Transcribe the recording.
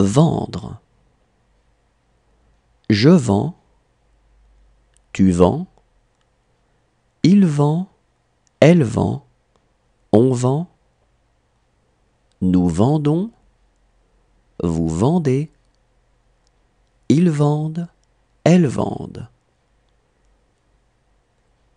Vendre. Je vends. Tu vends. Il vend. Elle vend. On vend. Nous vendons. Vous vendez. Ils vendent. Elles vendent.